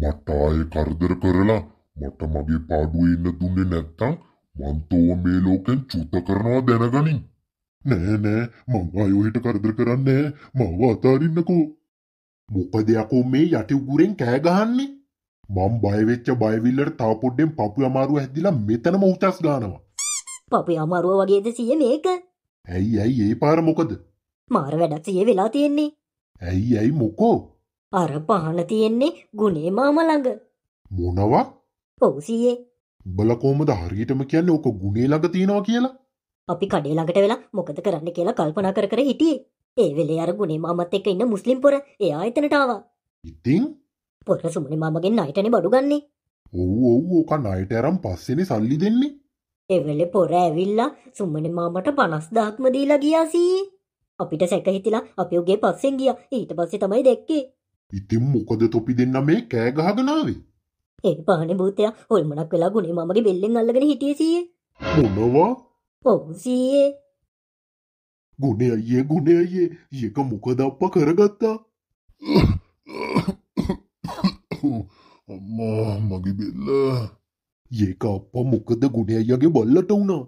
මට ආය කරදර කරලා මට මගේ පාඩුවේ ඉන්න දුන්නේ නැත්තං මන්තෝව මේ ලෝකෙන් චුත කරනවා දැනගනින්. නෑ නෑ මං අයෝහිට කරදර කරන්නේ මව අතාරින්නකෝ. මොකදයකෝ මේ යටි උගුරෙන් කෑගහන්නේ. මං බයවෙච්ච බයවිල්ලට තව පොඩ්ඩෙන් පපු අමාරුව හැදිලා මෙතනම උතස් ගානවා. පපු අමාරුව වගේද සිය මේක? ඇයි ඇයි ඒ පාර මොකද? මාර වැඩක් සිය වෙලා තියෙන්නේ. ඇයි ඇයි මොකෝ? අර පාන තියෙන්නේ ගුණේ මාම ළඟ. මොනවා? ඔව් සීයේ. උඹල කොහමද හරියටම කියන්නේ ඕක ගුණේ ළඟ තියනවා කියලා? අපි කඩේ ළඟට වෙලා මොකද කරන්න කියලා කල්පනා කර කර හිටියේ. ඒ වෙලේ අර ගුණේ මාමත් එක්ක ඉන්න මුස්ලිම් පොර එයා එතනට ආවා. ඉතින් පොර සුමනේ මාමගෙන් ණයටනේ බඩු ගන්නෙ. ඔව් ඔව් ඕක ණයට අරන් පස්සේනේ සල්ලි දෙන්නේ. ඒ වෙලේ පොර ඇවිල්ලා සුමනේ මාමට 50000ක්ම දීලා ගියා සීයේ. අපිට සැක හිතිලා අපි උගේ පස්සෙන් ගියා. ඊට පස්සේ තමයි දැක්කේ ඉතින් මොකද තොපි දෙන්න මේ කෑ ගහගෙනාවේ ඒ පාන භූතයා හොල්මනක් වෙලා ගුණේ මමගේ බෙල්ලෙන් අල්ලගෙන හිටියේ සීයේ මොනවා ඔව් සීයේ ගුණේ අයියේ ගුණේ අයියේ ඒක මොකද අප්පා කරගත්තා අම්මා මගේ බෙල්ල ඒක අප්පා මොකද ගුණේ අයියාගේ බල්ලට වුණා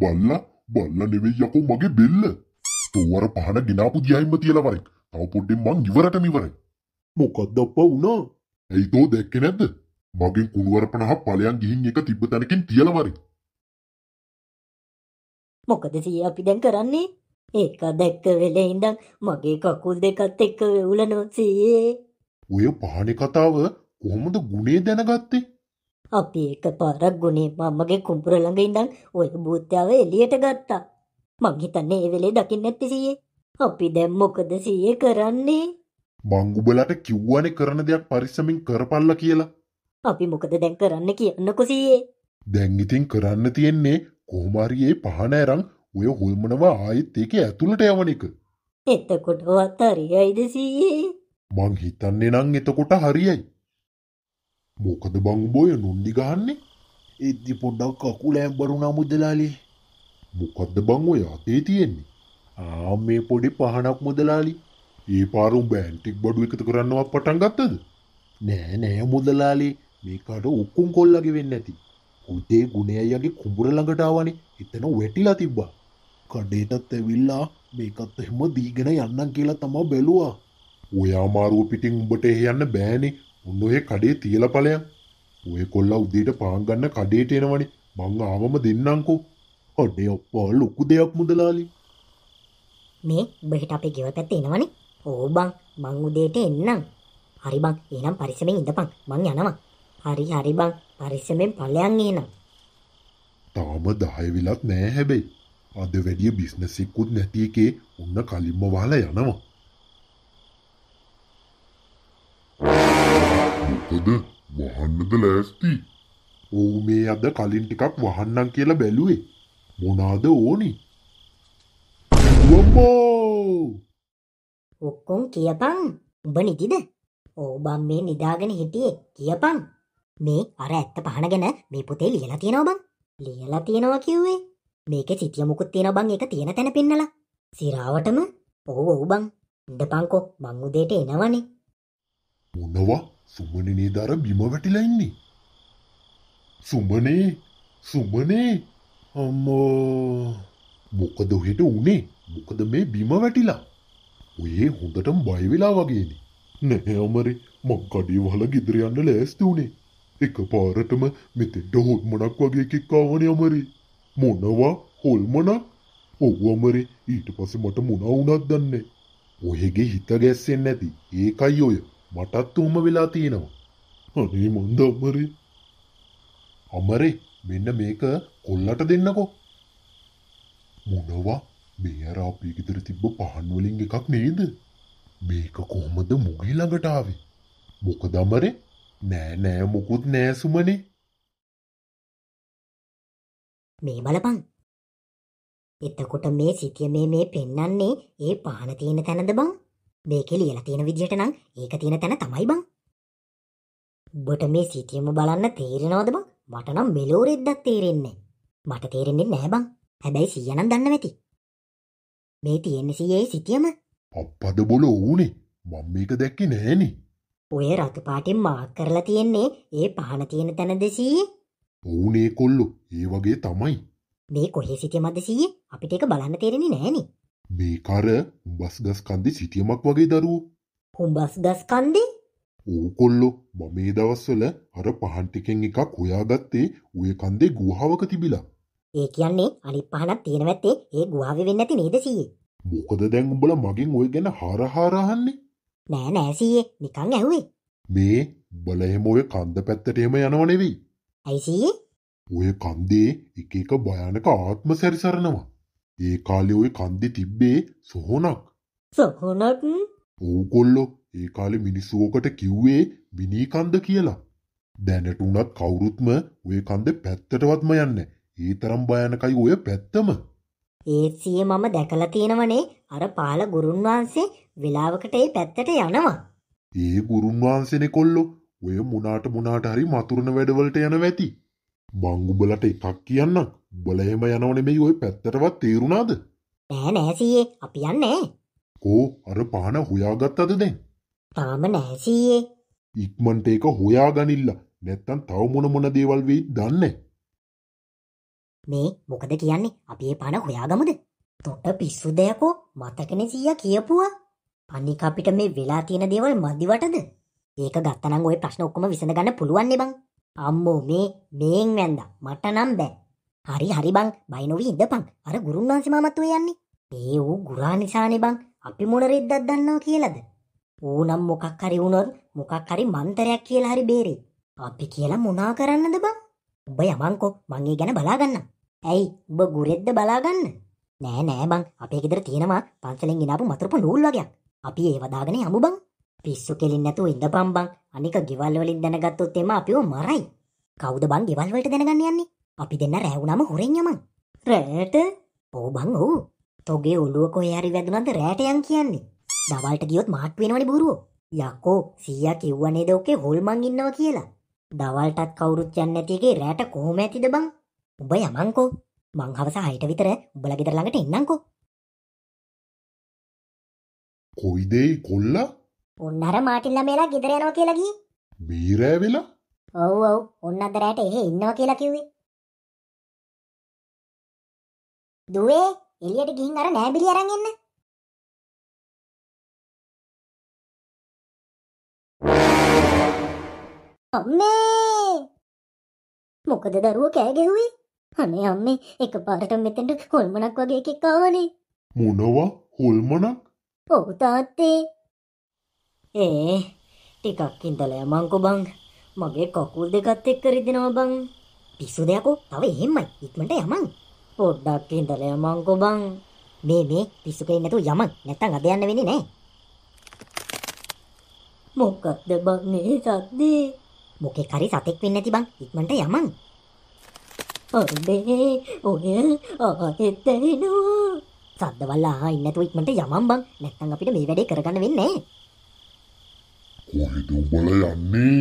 බල්ලා බල්ලා නෙවෙයි යකෝ මගේ බෙල්ල තෝවර පහන ගෙනාපු දියයින්ම තියලා වරෙක් තව පොඩ්ඩෙන් මං ඉවරටම ඉවරයි මොකොත් ඔප්ප වුණා ඇයිතෝ දැක්කෙ නැද්ද මගෙන් කුළුවර පනහ පලයන් ගිහින් එක තිබ්බ තැනකින් තියලමරි මොකද සිය අපි දැන් කරන්නේ ඒක දැක්ක වෙලේ ඉඳන් මගේ කකුල් දෙකත් එක්ක වෙවුලනෝ සීයේ ඔය පහන කතාව කොහොමද ගුණේ දැනගත්තේ අපි එක පාරක් ගුණේ මමගේ කුම්පුර ළඟ ඉඳන් ඔය භූත්‍යාව එළියට ගත්තා මං හිතන්නේ ඒ වෙලේ දකින්න ඇත්තේ සීයේ අපි දැන් මොකද සීයේ කරන්නේ බංගුබලට කිව්වනේ කරන දෙයක් පරිස්සමින් කරපල්ල කියලා. අපි මොකද දැන් කරන්න කියන්න කොසයේ. දැංගිතින් කරන්න තියෙන්නේ කොහොමරියේ පහනෑරං ඔය හොල්මනවා ආයෙත් ඒක ඇතුළට යවනික. එතකොට අත්තරියයිද සීයේ. මං හිතන්නේ නං එතකොට හරියයි. මොකද බංබෝය නොන්දි ගහන්නේ එද්දි පොඩ්ඩක් කකුල ඇම්බරුණා මුදලාලේ මොකද්ද බං ඔය අතේ තියෙන්නේ ආ මේ පොඩි පහනක් මුදලාලි ඒ පාරුම් බෑන්ටික් බඩු එකතු කරන්නවා පටන් ගත්තද නෑ නෑ මුදලාලේ මේකාට උක්කුම් කොල්ලගේ වෙන්න ඇති උදේ ගුණයගේ කුඹුර ළඟටාවනේ එතන වැටිලා තිබ්බා කඩේටත් ඇවිල්ලා මේකත් එහෙම දීගෙන යන්නම් කියලා තමා බැලුවා ඔය අමාරුව පිටින් උඹට යන්න බෑනේ උන්න ඔය කඩේ තියලා ඵලයන් ඔය කොල්ලා උදේට පාන් ගන්න කඩේට එනවනේ මං ආවම දෙන්නම්කෝ අඩේ අප්පා ලොකු දෙයක් මුදලාලි මේ බෙහෙට අපේ ගෙව පැත්තේ එනවනේ ඕබං මං උදේට එන්නම් හරිබං ඒනම් පරිසමෙන් ඉඳපං මං යනවා හරි හරිබං පරිසමෙන් පලයන් ඒනම් තාම දහයවිලත් නෑ හැබැයි අද වැඩිය බිස්නසෙක්කුත් නැති එකේ උන්න කලින්ම වාල යනවා මොකද වහන්නද ලෑස්ති ඔවු මේ අද කලින් ටිකක් වහන්නම් කියලා බැලුවේ මොනාද ඕනි වම්බෝ ඔක්කොම් කියපං උඹ නිතිද ඕබම් මේ නිදාගෙන හිටියේ කියපං මේ අර ඇත්ත පහන ගැන මේ පොතේ ලියලා තියෙනවා බං ලියලා තියෙනවා කිව්වේ මේක සිටිය මුකුත් තියෙනවා බං ඒක තියෙන තැන පෙන්නලා සිරාවටම ඔව් ඔව් බං ඉඳ පංකෝ මං උදේට එනවනේ මොනවා සුමනනේ දර බිම වැටිලා ඉන්නේ සුමනේ සුමනේ අම්මෝ මොකද හෙට උනේ මොකද මේ බිම වැටිලා ඔයේ හොඳටම බයිවෙලා වගේනි. නැහැවමරි මක් කඩේ වල ගිදරයන්න ලෑස්ති වුණේ. එක පාරටම මෙතෙට හොත් මොනක් වගේ කික්කාවන අමරි. මොනවා හොල්මනක් ඔව්වමරි ඊට පස මට මොනවුනත් දන්නේ. ඔහෙගේ හිත ගැස්සෙන් නැති ඒකයි ඔය මටත් උම වෙලා තියෙනවා. අනේ මොන්ද අමරි අමරේ මෙන්න මේක කොල්ලට දෙන්නකෝ. මොනවා මේ අර අපි ගෙදර තිබ්බ පහන් වලින් එකක් නේද? මේක කොහොමද මුගේ ළඟට ආවේ? මොකද අමරේ? නෑ නෑ මොකුත් නෑ සුමනේ. මේ බලපන්. එතකොට මේ සිතිය මේ මේ පෙන්වන්නේ ඒ පහන තියෙන තැනද බං? මේකේ ලියලා තියෙන විදිහට නම් ඒක තියෙන තැන තමයි බං. ඔබට මේ සිතියම බලන්න තේරෙනවද බං? මට නම් මෙලෝරෙද්දක් තේරෙන්නේ. මට තේරෙන්නේ නෑ බං. හැබැයි සීයනම් දන්නවැති. මේ තියෙන සයේ සිටියම අප්පද බොල ඕනේ මං මේක දැක්කි නෑනි ඔය රතුපාටෙන් මාක් කරලා තියෙන්නේ ඒ පහන තියෙන තැන දෙසී ඕනේ කොල්ලු ඒ වගේ තමයි මේ කොහේ සිටිය මදසී අපිට එක බලන්න තේරෙනි නෑනි මේ කර උඹස් ගස් කන්දි සිටියමක් වගේ දරුවෝ හුම්බස් ගස් කන්දේ ඕකොල්ලො මමේ දවස්වල අර පහන්ටිකෙන් එකක් හොයාගත්තේ ඔය කන්දේ ගුහාාවක තිබිලා ඒ කියන්නේ අනිත් පහනක් තියෙන වැත්තේ ඒ ගුවාවේ වෙන්නේ නැති නේද සීයේ. මොකද දැන් උඹලා මගෙන් ওই ගැන හරහාරහන්නේ? නෑ නෑ සීයේ නිකන් ඇහුවේ. මේ බල එහෙම ඔය කන්ද පැත්තට එහෙම යනව නෙවෙයි. ඇයි සීයේ? ඔය කන්දේ එක එක භයානක ආත්ම සැරිසරනවා. ඒ කාලේ ওই කන්දේ තිබ්බේ සොහොනක්. සොහොනක්? ඕගොල්ලෝ ඒ කාලේ මිනිස්සු ඔකට කිව්වේ මිනී කන්ද කියලා. දැනට උනත් කවුරුත්ම ওই කන්ද පැත්තටවත්ම යන්නේ ඒ තරම් භයනකයි ඔය පැත්තම. ඒත් සිය මම දැකලා තියෙනවනේ අර පාල ගුරුන් වහන්සේ වෙලාවකට ඒ පැත්තට යනවා. ඒ ගුරුන් වහන්සේනේ කොල්ලෝ ඔය මුණාට මුණාට හරි මතුරුන වැඩවලට යන වැති. මං උඹලට එකක් කියන්නම්. උඹල එහෙම යනව නෙමෙයි ඔය පැත්තටවත් තේරුණාද? නෑ නෑ සීයේ අපි යන්නේ නෑ. කෝ අර පාන හොයාගත්තද දැන්? තාම නෑ සීයේ. ඉක්මන්ට ඒක හොයාගනින්න. නැත්තම් තව මොන මොන දේවල් වෙයිද දන්නේ නෑ. මේ මොකද කියන්නේ අපි ඒ පණ හොයාගමුද තොට පිස්සු දෙයකෝ මතකන සීය කියපුවා පනික අපිට මේ වෙලා තියෙන දේවල් මදිවටද ඒක ගත්තනම් ඔය ප්‍රශ්න ඔක්කොම විසඳගන්න පුළුවන් බං අම්මෝ මේ මේෙන් වැන්ද මට නම් බෑ හරි හරි බං බයිනොවී ඉඳපං අර ගුරුන්වන්සි මාමත්තුව යන්නේ ඒ වූ ගුරා නිසානේ බං අපි මොන රෙද්දක් දන්නවා කියලාද ඌනම් මොකක් හරි වුණොත් මොකක් හරි මන්තරයක් කියලා හරි බේරේ අපි කියලා මොනා කරන්නද බං ඔබ යමංකෝ මංගේ ගැන බලාගන්නම් ඇයි උඹ ගුරෙද්ද බලාගන්න නෑ නෑ බං අපේ ගෙදර තියෙනවා පන්සලෙන් ගෙනාපු මතරපු නූල් වගයක් අපි ඒ වදාගෙන යමු බං පිස්සු කෙලින් නැතුව ඉඳපම් බං අනික ගෙවල් වලින් දැනගත්තොත් එම අපිව මරයි කවුද බං ගෙවල් වලට දැනගන්න යන්නේ අපි දෙන්න රෑ වුණාම හොරෙන් යමං රෑට ඕ බං ඕ තොගේ ඔළුව කොහේ හරි වැදුනද රෑට යන් කියන්නේ දවල්ට ගියොත් මාට් වෙනවනේ බූරුවෝ යකෝ සීයා කිව්ව නේද ඔකේ හොල්මන් ඉන්නවා කියලා දවල්ටත් කවුරුත් යන්නේ නැති එකේ රෑට කොහොම ඇතිද බං උඹ යමංකෝ මං හවස හයට විතර උඹල ගෙදර ළඟට එන්නංකෝ කොයිදේ කොල්ලා ඔන්න අර මාටින් ළමේලා ගෙදර යනවා කියලා ගියේ බීරෑ වෙලා ඔව් ඔව් ඔන්න අද රැට එහෙ ඉන්නවා කියලා කිව්වේ දුවේ එළියට ගිහින් අර නෑබිලි අරන් එන්න අම්මේ මොකද දරුවෝ කෑ ගැහුවේ අනේ අම්මේ එක පාරට මෙතෙන්ට කොල්මනක් වගේ එකෙක් ආවනේ මොනවා හොල්මනක් ඔව් තාත්තේ ඒ ටිකක් ඉඳලා යමංකෝ බං මගේ කකුල් දෙකත් එක්ක රිදෙනවා බං පිස්සු දෙයකෝ තව එහෙමයි ඉක්මනට යමං පොඩ්ඩක් ඉඳලා යමංකෝ බං මේ මේ පිස්සු කේ නැතුව යමං නැත්තම් අද යන්න වෙන්නේ නැහැ මොකක්ද බං මේ සද්දේ මොකේ කරි සතෙක් වෙන්නේ නැති බං ඉක්මනට යමං ඔබේ ඔය ආහෙත්තෙනවා සද්දවල්ලා ආයි නැතුව ඉක්මනට යමම් බං නැත්නම් අපිට මේ වැඩේ කරගන්න වෙන්නේ නැහැ කොහෙද උඹලා යන්නේ